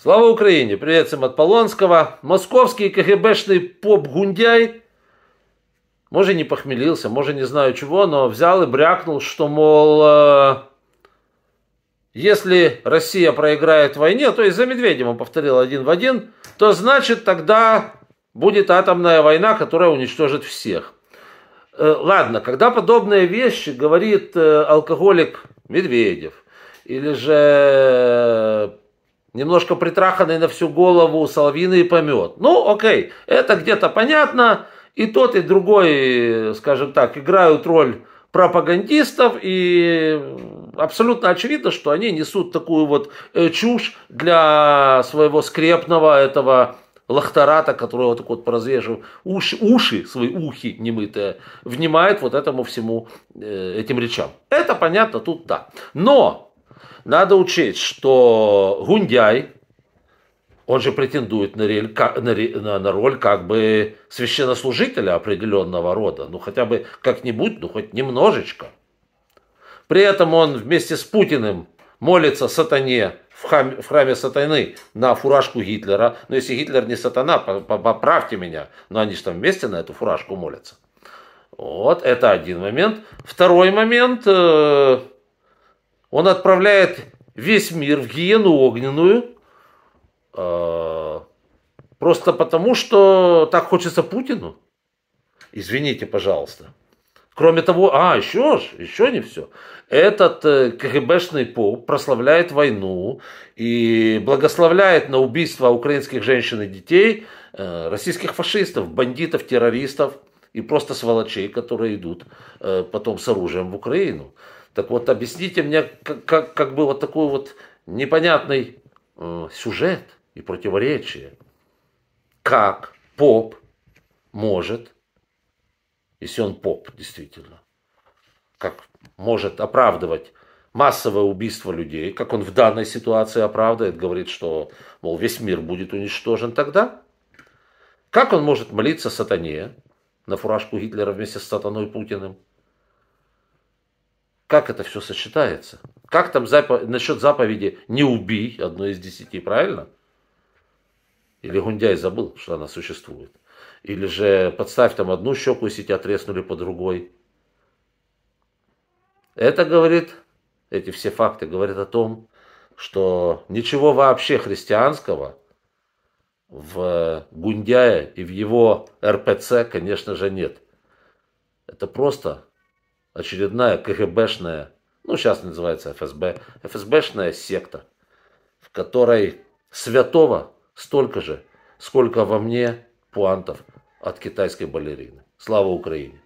Слава Украине! Привет всем от Полонского. Московский КГБшный поп-гундяй, может, не похмелился, может, не знаю чего, но взял и брякнул, что, мол, э, если Россия проиграет в войне, то из-за Медведева он повторил один в один, то значит тогда будет атомная война, которая уничтожит всех. Э, ладно, когда подобные вещи говорит э, алкоголик Медведев, или же немножко притраханный на всю голову соловьиный помет. Ну, окей, это где-то понятно. И тот, и другой, скажем так, играют роль пропагандистов, и абсолютно очевидно, что они несут такую вот э, чушь для своего скрепного этого лохтарата, который вот так вот поразвешив уши, уши свои ухи немытые, внимает вот этому всему, э, этим речам. Это понятно, тут да. Но надо учесть, что Гундяй, он же претендует на, рель, на, на роль как бы священнослужителя определенного рода, ну хотя бы как-нибудь, ну хоть немножечко. При этом он вместе с Путиным молится сатане в, храм, в храме сатаны на фуражку Гитлера. Но если Гитлер не сатана, поправьте меня, но они же там вместе на эту фуражку молятся. Вот, это один момент. Второй момент, э, он отправляет весь мир в гиену огненную, э, просто потому, что так хочется Путину. Извините, пожалуйста. Кроме того, а, еще ж, еще не все. Этот э, КГБшный поп прославляет войну и благословляет на убийство украинских женщин и детей э, российских фашистов, бандитов, террористов и просто сволочей, которые идут потом с оружием в Украину. Так вот, объясните мне, как, как, как бы вот такой вот непонятный э, сюжет и противоречие. Как поп может, если он поп, действительно, как может оправдывать массовое убийство людей, как он в данной ситуации оправдывает, говорит, что, мол, весь мир будет уничтожен тогда. Как он может молиться сатане на фуражку Гитлера вместе с сатаной Путиным? как это все сочетается? Как там запо- насчет заповеди «не убей» одной из десяти, правильно? Или Гундяй забыл, что она существует. Или же подставь там одну щеку, если тебя треснули по другой. Это говорит, эти все факты говорят о том, что ничего вообще христианского в Гундяе и в его РПЦ, конечно же, нет. Это просто очередная КГБшная, ну сейчас называется ФСБ, ФСБшная секта, в которой святого столько же, сколько во мне пуантов от китайской балерины. Слава Украине!